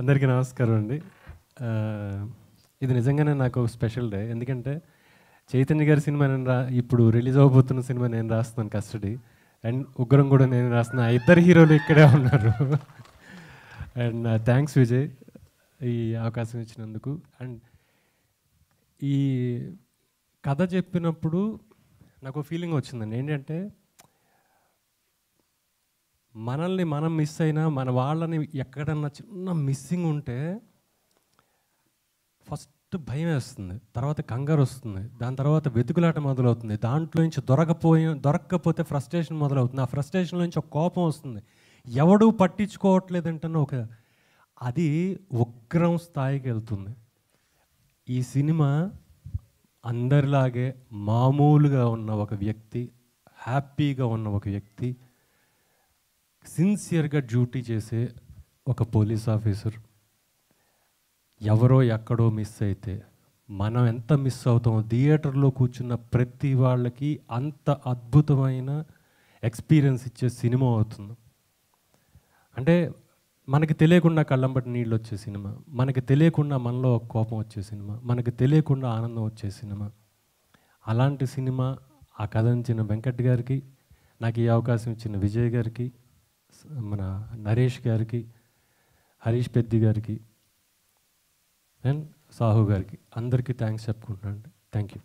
అందరికీ నమస్కారం అండి ఇది నిజంగానే నాకు స్పెషల్ డే ఎందుకంటే చైతన్య గారి సినిమా నేను రా ఇప్పుడు రిలీజ్ అవ్వబోతున్న సినిమా నేను రాస్తున్నాను కస్టడీ అండ్ ఉగ్రం కూడా నేను రాస్తున్న ఇద్దరు హీరోలు ఇక్కడే ఉన్నారు అండ్ థ్యాంక్స్ విజయ్ ఈ అవకాశం ఇచ్చినందుకు అండ్ ఈ కథ చెప్పినప్పుడు నాకు ఫీలింగ్ వచ్చిందండి ఏంటంటే మనల్ని మనం మిస్ అయినా మన వాళ్ళని ఎక్కడన్నా చిన్న మిస్సింగ్ ఉంటే ఫస్ట్ భయం వేస్తుంది తర్వాత కంగారు వస్తుంది దాని తర్వాత వెతుకులాట మొదలవుతుంది దాంట్లో నుంచి దొరకపోయి దొరకకపోతే ఫ్రస్ట్రేషన్ మొదలవుతుంది ఆ ఫ్రస్ట్రేషన్ నుంచి ఒక కోపం వస్తుంది ఎవడూ పట్టించుకోవట్లేదంటే ఒక అది ఉగ్రం స్థాయికి వెళ్తుంది ఈ సినిమా అందరిలాగే మామూలుగా ఉన్న ఒక వ్యక్తి హ్యాపీగా ఉన్న ఒక వ్యక్తి సిన్సియర్గా డ్యూటీ చేసే ఒక పోలీస్ ఆఫీసర్ ఎవరో ఎక్కడో మిస్ అయితే మనం ఎంత మిస్ అవుతామో థియేటర్లో కూర్చున్న ప్రతి వాళ్ళకి అంత అద్భుతమైన ఎక్స్పీరియన్స్ ఇచ్చే సినిమా అవుతుంది అంటే మనకి తెలియకుండా కళ్ళంబటి నీళ్ళు వచ్చే సినిమా మనకి తెలియకుండా మనలో ఒక కోపం వచ్చే సినిమా మనకి తెలియకుండా ఆనందం వచ్చే సినిమా అలాంటి సినిమా ఆ కథ వెంకట్ గారికి నాకు ఈ అవకాశం ఇచ్చిన విజయ్ గారికి మన నరేష్ గారికి హరీష్ పెద్ది గారికి అండ్ సాహు గారికి అందరికీ థ్యాంక్స్ చెప్పుకుంటున్నాను థ్యాంక్ యూ